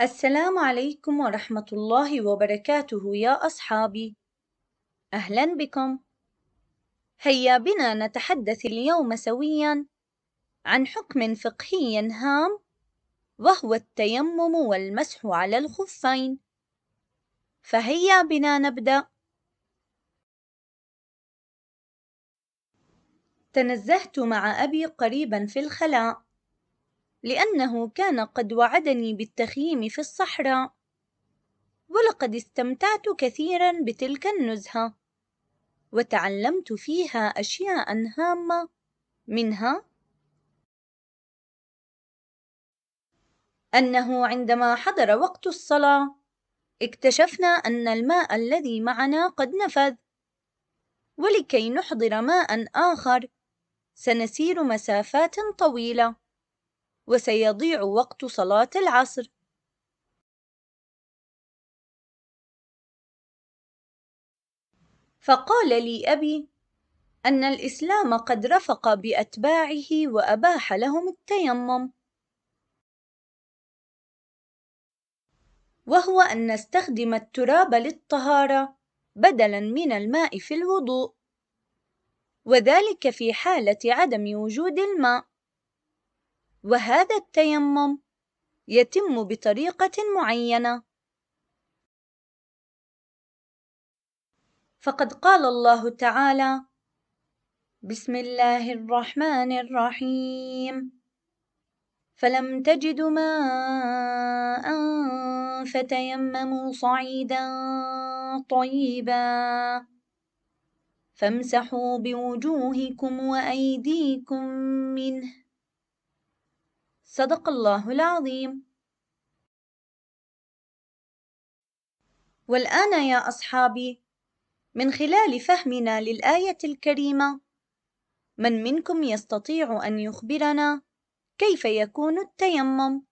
السلام عليكم ورحمة الله وبركاته يا أصحابي أهلا بكم هيا بنا نتحدث اليوم سويا عن حكم فقهي هام وهو التيمم والمسح على الخفين فهيا بنا نبدأ تنزهت مع أبي قريبا في الخلاء لأنه كان قد وعدني بالتخييم في الصحراء ولقد استمتعت كثيرا بتلك النزهة وتعلمت فيها أشياء هامة منها أنه عندما حضر وقت الصلاة اكتشفنا أن الماء الذي معنا قد نفذ ولكي نحضر ماء آخر سنسير مسافات طويلة وسيضيع وقت صلاة العصر فقال لي أبي أن الإسلام قد رفق بأتباعه وأباح لهم التيمم وهو أن نستخدم التراب للطهارة بدلاً من الماء في الوضوء وذلك في حالة عدم وجود الماء وهذا التيمم يتم بطريقة معينة فقد قال الله تعالى بسم الله الرحمن الرحيم فلم تجد ماء فتيمموا صعيدا طيبا فامسحوا بوجوهكم وأيديكم منه صدق الله العظيم والآن يا أصحابي من خلال فهمنا للآية الكريمة من منكم يستطيع أن يخبرنا كيف يكون التيمم؟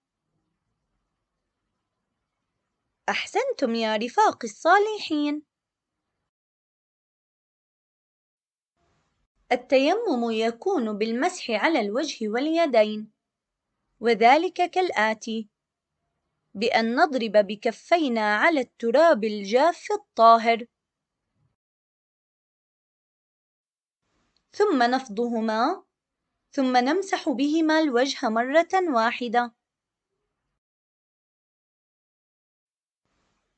أحسنتم يا رفاق الصالحين التيمم يكون بالمسح على الوجه واليدين وذلك كالآتي بأن نضرب بكفينا على التراب الجاف الطاهر ثم نفضهما ثم نمسح بهما الوجه مرة واحدة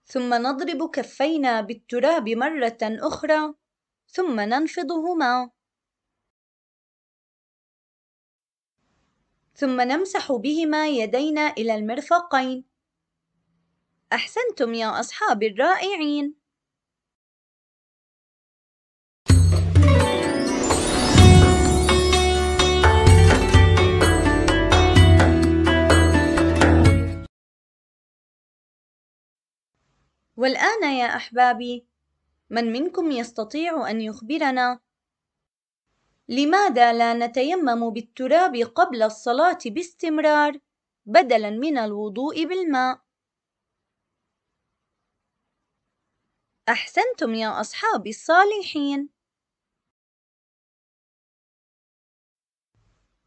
ثم نضرب كفينا بالتراب مرة أخرى ثم ننفضهما ثم نمسح بهما يدينا إلى المرفقين أحسنتم يا أصحاب الرائعين والآن يا أحبابي، من منكم يستطيع أن يخبرنا لماذا لا نتيمم بالتراب قبل الصلاة باستمرار بدلاً من الوضوء بالماء؟ أحسنتم يا أصحابي الصالحين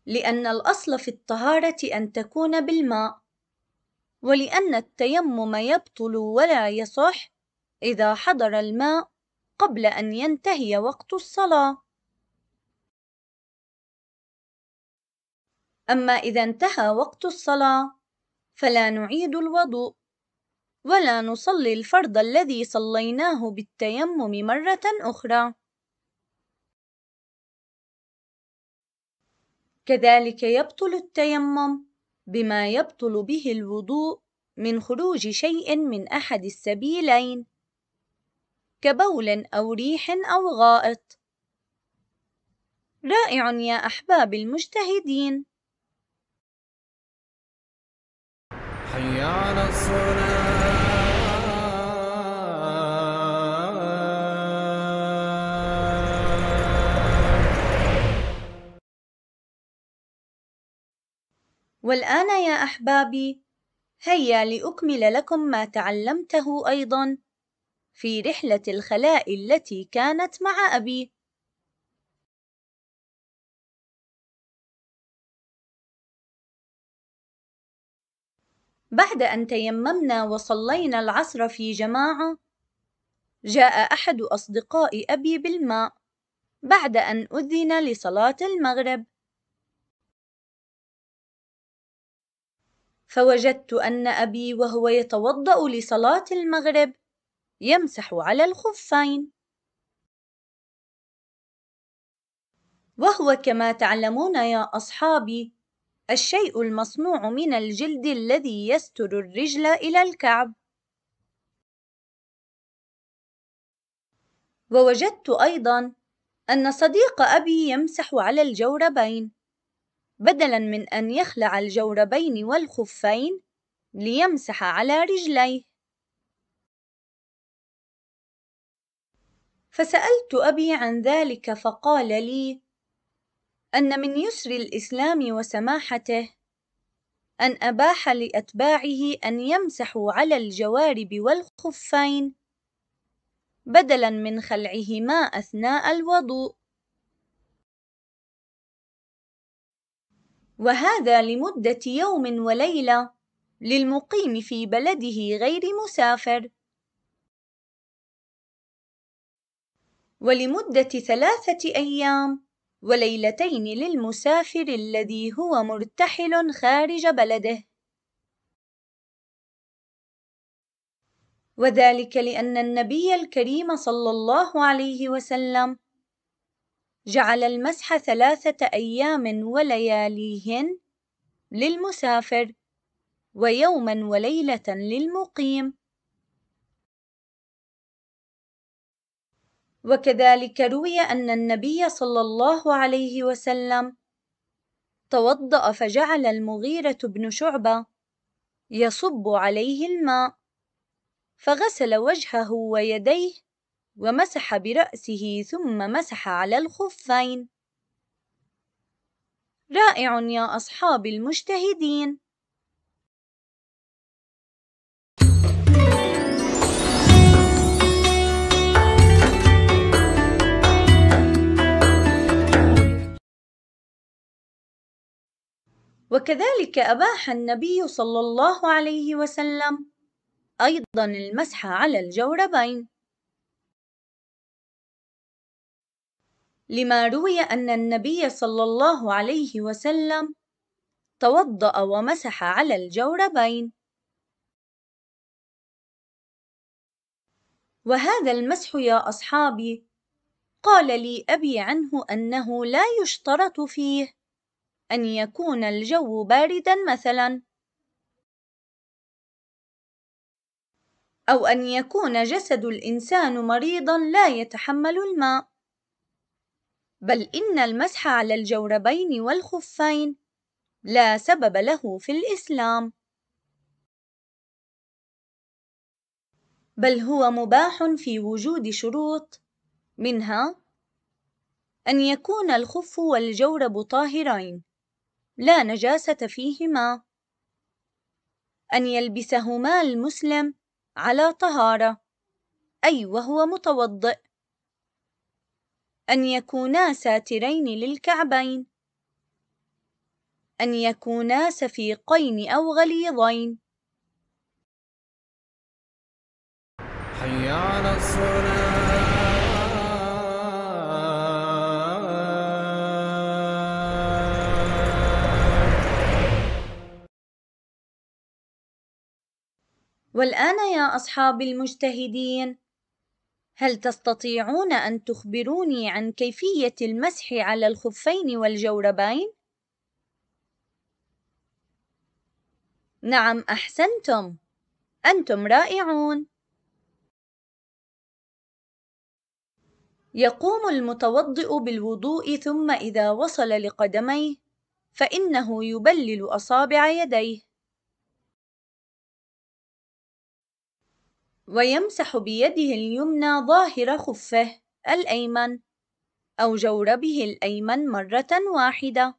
لأن الأصل في الطهارة أن تكون بالماء ولأن التيمم يبطل ولا يصح إذا حضر الماء قبل أن ينتهي وقت الصلاة أما إذا انتهى وقت الصلاة فلا نعيد الوضوء ولا نصلي الفرض الذي صليناه بالتيمم مرة أخرى كذلك يبطل التيمم بما يبطل به الوضوء من خروج شيء من أحد السبيلين كبول أو ريح أو غائط رائع يا أحباب المجتهدين حي على الصلاة والآن يا أحبابي هيا لأكمل لكم ما تعلمته أيضا في رحلة الخلاء التي كانت مع أبي بعد أن تيممنا وصلينا العصر في جماعة، جاء أحد أصدقاء أبي بالماء بعد أن أذن لصلاة المغرب، فوجدت أن أبي وهو يتوضأ لصلاة المغرب يمسح على الخفين، وهو كما تعلمون يا أصحابي الشيء المصنوع من الجلد الذي يستر الرجل إلى الكعب ووجدت أيضا أن صديق أبي يمسح على الجوربين بدلا من أن يخلع الجوربين والخفين ليمسح على رجليه فسألت أبي عن ذلك فقال لي أن من يسر الإسلام وسماحته أن أباح لأتباعه أن يمسحوا على الجوارب والخفين بدلاً من خلعهما أثناء الوضوء وهذا لمدة يوم وليلة للمقيم في بلده غير مسافر ولمدة ثلاثة أيام وليلتين للمسافر الذي هو مرتحل خارج بلده وذلك لأن النبي الكريم صلى الله عليه وسلم جعل المسح ثلاثة أيام ولياليهن للمسافر ويوما وليلة للمقيم وكذلك روي أن النبي صلى الله عليه وسلم توضأ فجعل المغيرة بن شعبة يصب عليه الماء فغسل وجهه ويديه ومسح برأسه ثم مسح على الخفين رائع يا أصحاب المجتهدين وكذلك أباح النبي صلى الله عليه وسلم أيضا المسح على الجوربين لما روي أن النبي صلى الله عليه وسلم توضأ ومسح على الجوربين وهذا المسح يا أصحابي قال لي أبي عنه أنه لا يشترط فيه أن يكون الجو باردًا مثلًا أو أن يكون جسد الإنسان مريضًا لا يتحمل الماء بل إن المسح على الجوربين والخفين لا سبب له في الإسلام بل هو مباح في وجود شروط منها أن يكون الخف والجورب طاهرين لا نجاسة فيهما أن يلبسهما المسلم على طهارة أي وهو متوضئ أن يكونا ساترين للكعبين أن يكونا سفيقين أو غليظين حي على الصلاه والآن يا أصحاب المجتهدين هل تستطيعون أن تخبروني عن كيفية المسح على الخفين والجوربين؟ نعم أحسنتم أنتم رائعون يقوم المتوضئ بالوضوء ثم إذا وصل لقدميه فإنه يبلل أصابع يديه ويمسح بيده اليمنى ظاهر خفه الأيمن أو جوربه الأيمن مرة واحدة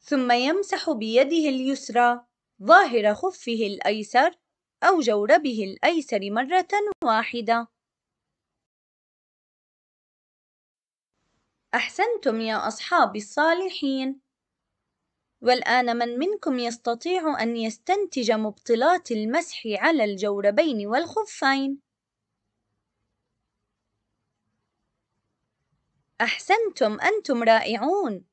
ثم يمسح بيده اليسرى ظاهر خفه الأيسر أو جوربه الأيسر مرة واحدة أحسنتم يا أصحاب الصالحين والآن من منكم يستطيع أن يستنتج مبطلات المسح على الجوربين والخفين؟ أحسنتم أنتم رائعون!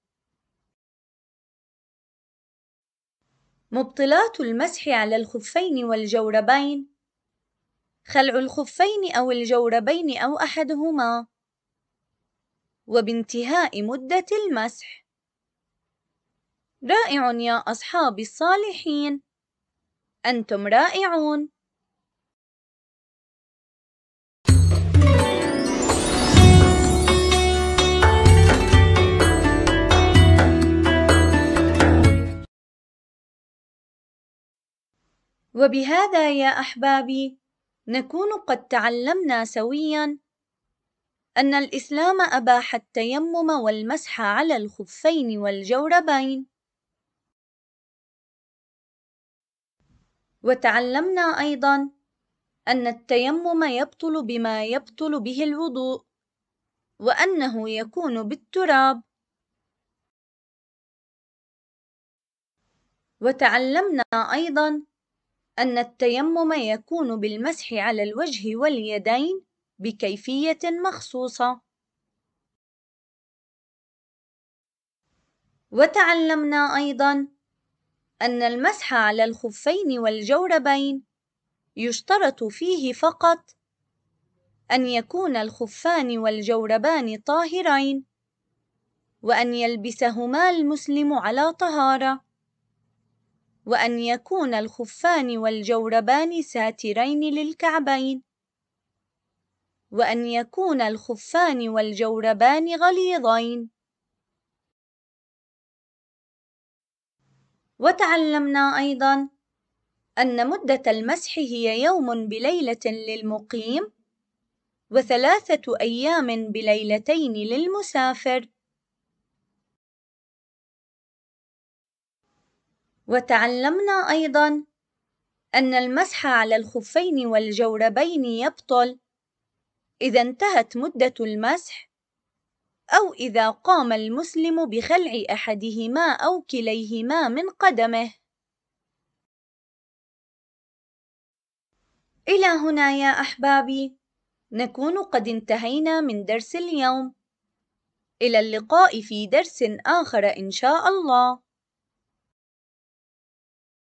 مبطلات المسح على الخفين والجوربين خلع الخفين أو الجوربين أو أحدهما وبانتهاء مدة المسح رائع يا أصحابي الصالحين أنتم رائعون وبهذا يا أحبابي نكون قد تعلمنا سويا أن الإسلام أباح التيمم والمسح على الخفين والجوربين وتعلمنا أيضا أن التيمم يبطل بما يبطل به الوضوء وأنه يكون بالتراب وتعلمنا أيضا أن التيمم يكون بالمسح على الوجه واليدين بكيفية مخصوصة وتعلمنا أيضاً أن المسح على الخفين والجوربين يشترط فيه فقط أن يكون الخفان والجوربان طاهرين وأن يلبسهما المسلم على طهارة وأن يكون الخفان والجوربان ساترين للكعبين وأن يكون الخفان والجوربان غليظين وتعلمنا أيضا أن مدة المسح هي يوم بليلة للمقيم وثلاثة أيام بليلتين للمسافر وتعلمنا أيضا أن المسح على الخفين والجوربين يبطل إذا انتهت مدة المسح أو إذا قام المسلم بخلع أحدهما أو كليهما من قدمه إلى هنا يا أحبابي نكون قد انتهينا من درس اليوم إلى اللقاء في درس آخر إن شاء الله